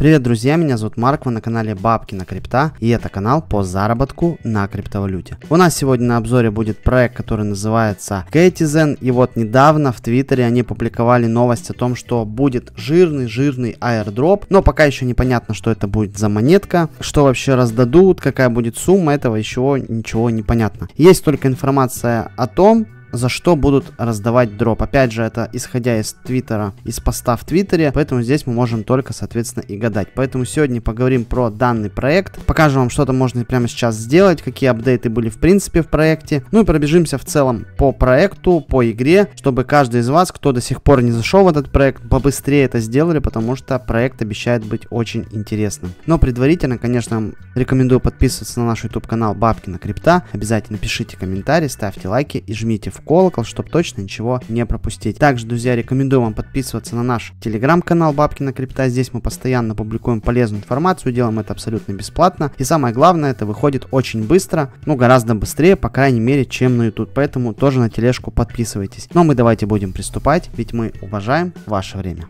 Привет, друзья, меня зовут Марк, вы на канале Бабки на Крипта, и это канал по заработку на криптовалюте. У нас сегодня на обзоре будет проект, который называется Katizen, и вот недавно в Твиттере они публиковали новость о том, что будет жирный-жирный аирдроп, но пока еще непонятно, что это будет за монетка, что вообще раздадут, какая будет сумма, этого еще ничего не понятно. Есть только информация о том, за что будут раздавать дроп. Опять же, это исходя из твиттера, из поста в твиттере, поэтому здесь мы можем только, соответственно, и гадать. Поэтому сегодня поговорим про данный проект, покажем вам, что-то можно прямо сейчас сделать, какие апдейты были в принципе в проекте, ну и пробежимся в целом по проекту, по игре, чтобы каждый из вас, кто до сих пор не зашел в этот проект, побыстрее это сделали, потому что проект обещает быть очень интересным. Но предварительно, конечно, рекомендую подписываться на наш YouTube канал Бабкина Крипта, обязательно пишите комментарии, ставьте лайки и жмите колокол, чтобы точно ничего не пропустить. Также, друзья, рекомендую вам подписываться на наш телеграм-канал Бабкина Крипта. Здесь мы постоянно публикуем полезную информацию, делаем это абсолютно бесплатно. И самое главное, это выходит очень быстро, ну гораздо быстрее, по крайней мере, чем на YouTube. Поэтому тоже на тележку подписывайтесь. Но ну, а мы давайте будем приступать, ведь мы уважаем ваше время.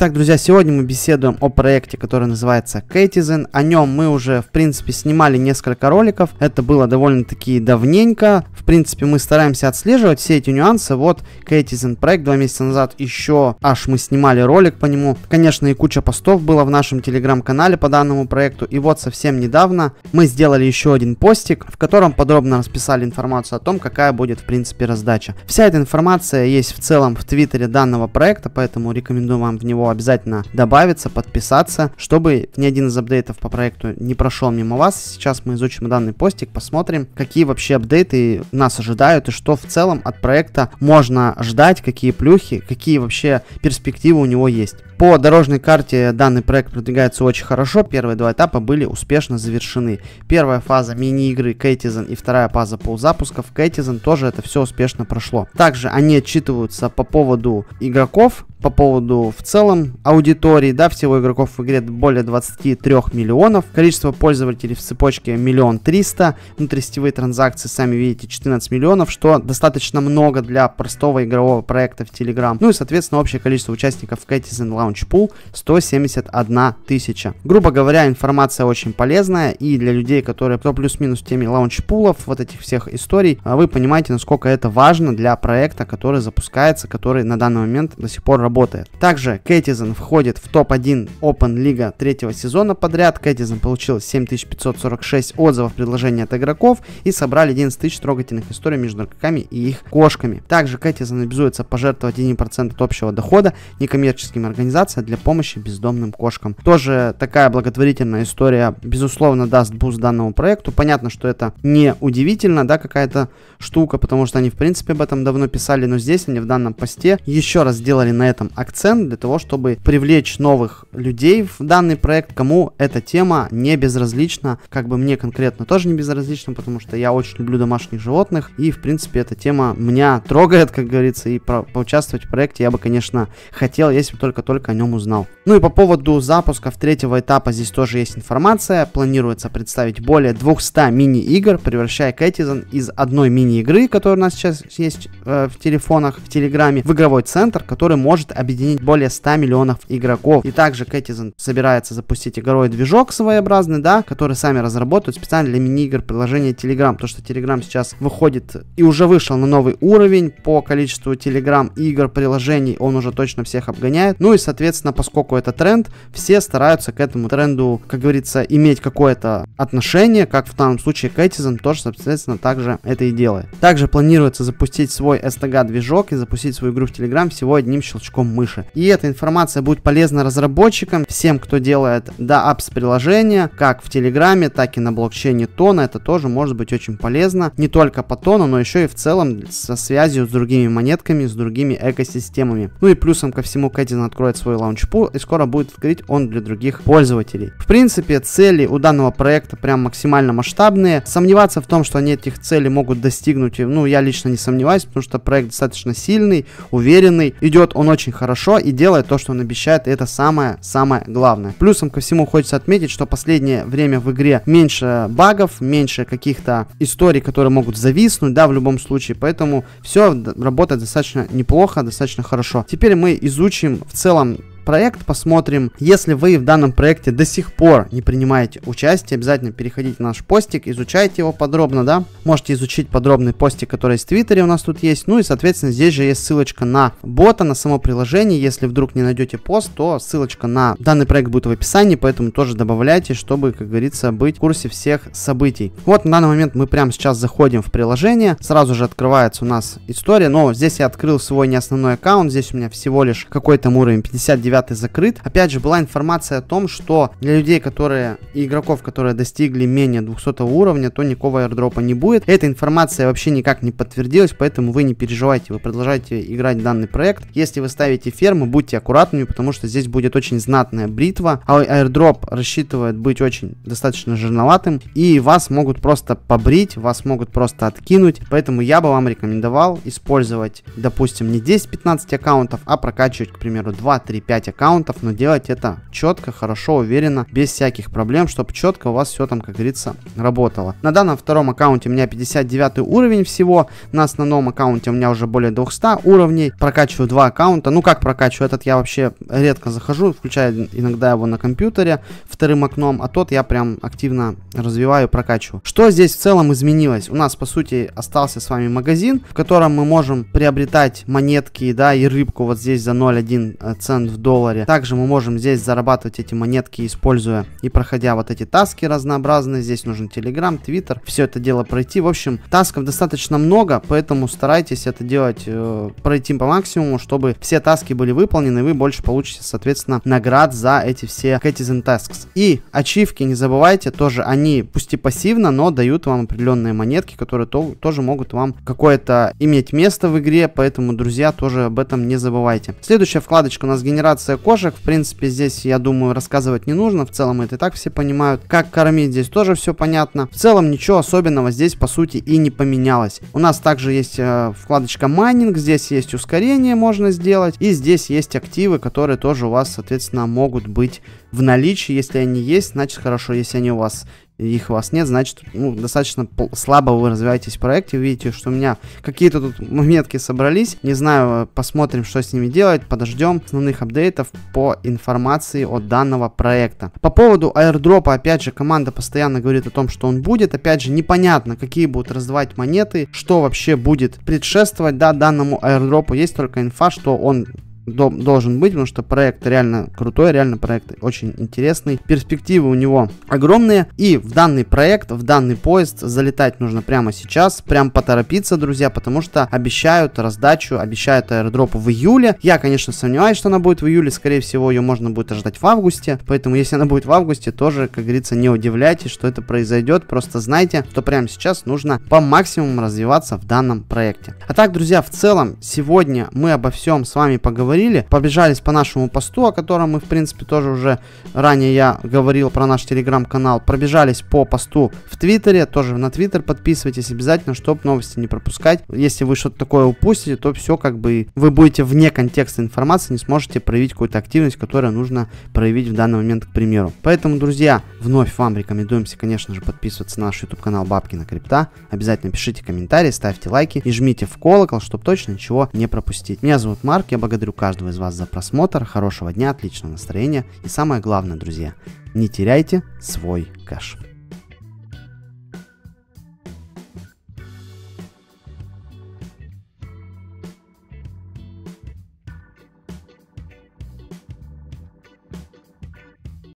Итак, друзья, сегодня мы беседуем о проекте, который называется Catizen. О нем мы уже, в принципе, снимали несколько роликов. Это было довольно-таки давненько. В принципе, мы стараемся отслеживать все эти нюансы. Вот Catizen проект два месяца назад еще аж мы снимали ролик по нему. Конечно, и куча постов было в нашем телеграм-канале по данному проекту. И вот совсем недавно мы сделали еще один постик, в котором подробно расписали информацию о том, какая будет, в принципе, раздача. Вся эта информация есть в целом в твиттере данного проекта, поэтому рекомендую вам в него обязательно добавиться, подписаться, чтобы ни один из апдейтов по проекту не прошел мимо вас. Сейчас мы изучим данный постик, посмотрим, какие вообще апдейты нас ожидают и что в целом от проекта можно ждать, какие плюхи, какие вообще перспективы у него есть. По дорожной карте данный проект продвигается очень хорошо. Первые два этапа были успешно завершены. Первая фаза мини-игры Кейтизен и вторая фаза ползапусков Кейтизен тоже это все успешно прошло. Также они отчитываются по поводу игроков, по поводу в целом аудитории, да, всего игроков в игре более 23 миллионов, количество пользователей в цепочке миллион триста, внутрисетевые транзакции, сами видите, 14 миллионов, что достаточно много для простого игрового проекта в Telegram, ну и, соответственно, общее количество участников в Catizen Launch 171 тысяча. Грубо говоря, информация очень полезная и для людей, которые кто плюс-минус в теме лаунчпулов, вот этих всех историй, а, вы понимаете, насколько это важно для проекта, который запускается, который на данный момент до сих пор работает. Также Кэтизен входит в топ-1 Open Лига третьего сезона подряд. Кэтизен получил 7546 отзывов предложений от игроков и собрали 11 тысяч трогательных историй между игроками и их кошками. Также Кэтизен обязуется пожертвовать 1% от общего дохода некоммерческим организациям организация для помощи бездомным кошкам. Тоже такая благотворительная история, безусловно, даст буст данному проекту. Понятно, что это не удивительно, да, какая-то штука, потому что они, в принципе, об этом давно писали, но здесь они в данном посте еще раз сделали на этом акцент для того, чтобы привлечь новых людей в данный проект, кому эта тема не безразлична, как бы мне конкретно тоже не безразлично, потому что я очень люблю домашних животных, и, в принципе, эта тема меня трогает, как говорится, и про- поучаствовать в проекте я бы, конечно, хотел, если бы только-только о нем узнал. Ну и по поводу запусков третьего этапа здесь тоже есть информация. Планируется представить более 200 мини-игр, превращая Кэтизон из одной мини-игры, которая у нас сейчас есть э, в телефонах, в Телеграме, в игровой центр, который может объединить более 100 миллионов игроков. И также Кэтизон собирается запустить игровой движок своеобразный, да, который сами разработают специально для мини-игр приложения Telegram. То, что Telegram сейчас выходит и уже вышел на новый уровень по количеству Telegram игр, приложений, он уже точно всех обгоняет. Ну и, соответственно, Соответственно, поскольку это тренд, все стараются к этому тренду, как говорится, иметь какое-то отношение, как в данном случае Кэтизен тоже, соответственно, также это и делает. Также планируется запустить свой STG-движок и запустить свою игру в Telegram всего одним щелчком мыши. И эта информация будет полезна разработчикам, всем, кто делает DApps приложения, как в Телеграме, так и на блокчейне Тона. Это тоже может быть очень полезно, не только по Тону, но еще и в целом со связью с другими монетками, с другими экосистемами. Ну и плюсом ко всему Кэтизен откроет свой лаунчпул и скоро будет открыть он для других пользователей. В принципе, цели у данного проекта прям максимально масштабные. Сомневаться в том, что они этих целей могут достигнуть, э, ну, я лично не сомневаюсь, потому что проект достаточно сильный, уверенный, идет он очень хорошо и делает то, что он обещает, и это самое-самое главное. Плюсом ко всему хочется отметить, что последнее время в игре меньше багов, меньше каких-то историй, которые могут зависнуть, да, в любом случае, поэтому все работает достаточно неплохо, достаточно хорошо. Теперь мы изучим в целом проект посмотрим. Если вы в данном проекте до сих пор не принимаете участие, обязательно переходите на наш постик, изучайте его подробно, да. Можете изучить подробный постик, который есть в Твиттере у нас тут есть. Ну и, соответственно, здесь же есть ссылочка на бота, на само приложение. Если вдруг не найдете пост, то ссылочка на данный проект будет в описании, поэтому тоже добавляйте, чтобы, как говорится, быть в курсе всех событий. Вот на данный момент мы прямо сейчас заходим в приложение, сразу же открывается у нас история, но здесь я открыл свой не основной аккаунт, здесь у меня всего лишь какой-то уровень 59 9 закрыт. Опять же, была информация о том, что для людей, которые, и игроков, которые достигли менее 200 уровня, то никакого аирдропа не будет. Эта информация вообще никак не подтвердилась, поэтому вы не переживайте, вы продолжаете играть в данный проект. Если вы ставите фермы, будьте аккуратными, потому что здесь будет очень знатная бритва, а аирдроп рассчитывает быть очень достаточно жирноватым, и вас могут просто побрить, вас могут просто откинуть, поэтому я бы вам рекомендовал использовать, допустим, не 10-15 аккаунтов, а прокачивать, к примеру, 2, 3, 5 5 аккаунтов, но делать это четко, хорошо, уверенно, без всяких проблем, чтобы четко у вас все там, как говорится, работало. На данном втором аккаунте у меня 59 уровень всего, на основном аккаунте у меня уже более 200 уровней, прокачиваю два аккаунта, ну как прокачиваю, этот я вообще редко захожу, включая иногда его на компьютере вторым окном, а тот я прям активно развиваю, прокачиваю. Что здесь в целом изменилось? У нас, по сути, остался с вами магазин, в котором мы можем приобретать монетки, да, и рыбку вот здесь за 0,1 э, цент в доллар, долларе. Также мы можем здесь зарабатывать эти монетки, используя и проходя вот эти таски разнообразные. Здесь нужен Telegram, Twitter, все это дело пройти. В общем, тасков достаточно много, поэтому старайтесь это делать, э, пройти по максимуму, чтобы все таски были выполнены, и вы больше получите, соответственно, наград за эти все Citizen Tasks. И ачивки, не забывайте, тоже они, пусть и пассивно, но дают вам определенные монетки, которые то, тоже могут вам какое-то иметь место в игре, поэтому, друзья, тоже об этом не забывайте. Следующая вкладочка у нас генерация ситуация кошек, в принципе, здесь, я думаю, рассказывать не нужно. В целом это и так все понимают. Как кормить здесь тоже все понятно. В целом ничего особенного здесь, по сути, и не поменялось. У нас также есть э, вкладочка майнинг, здесь есть ускорение можно сделать. И здесь есть активы, которые тоже у вас, соответственно, могут быть в наличии. Если они есть, значит хорошо. Если они у вас их у вас нет, значит, ну, достаточно слабо вы развиваетесь в проекте. видите, что у меня какие-то тут метки собрались. Не знаю, э, посмотрим, что с ними делать. Подождем основных апдейтов по информации от данного проекта. По поводу Airdrop опять же, команда постоянно говорит о том, что он будет. Опять же, непонятно, какие будут раздавать монеты, что вообще будет предшествовать да, данному Airdrop. Есть только инфа, что он должен быть, потому что проект реально крутой, реально проект очень интересный. Перспективы у него огромные. И в данный проект, в данный поезд залетать нужно прямо сейчас. Прям поторопиться, друзья, потому что обещают раздачу, обещают аирдроп в июле. Я, конечно, сомневаюсь, что она будет в июле. Скорее всего, ее можно будет ожидать в августе. Поэтому, если она будет в августе, тоже, как говорится, не удивляйтесь, что это произойдет. Просто знайте, что прямо сейчас нужно по максимуму развиваться в данном проекте. А так, друзья, в целом, сегодня мы обо всем с вами поговорим говорили. Побежались по нашему посту, о котором мы, в принципе, тоже уже ранее я говорил про наш телеграм-канал. Пробежались по посту в Твиттере, тоже на Твиттер подписывайтесь обязательно, чтобы новости не пропускать. Если вы что-то такое упустите, то все как бы вы будете вне контекста информации, не сможете проявить какую-то активность, которую нужно проявить в данный момент, к примеру. Поэтому, друзья, вновь вам рекомендуемся, конечно же, подписываться на наш YouTube-канал Бабкина Крипта. Обязательно пишите комментарии, ставьте лайки и жмите в колокол, чтобы точно ничего не пропустить. Меня зовут Марк, я благодарю каждого из вас за просмотр, хорошего дня, отличного настроения и самое главное, друзья, не теряйте свой кэш.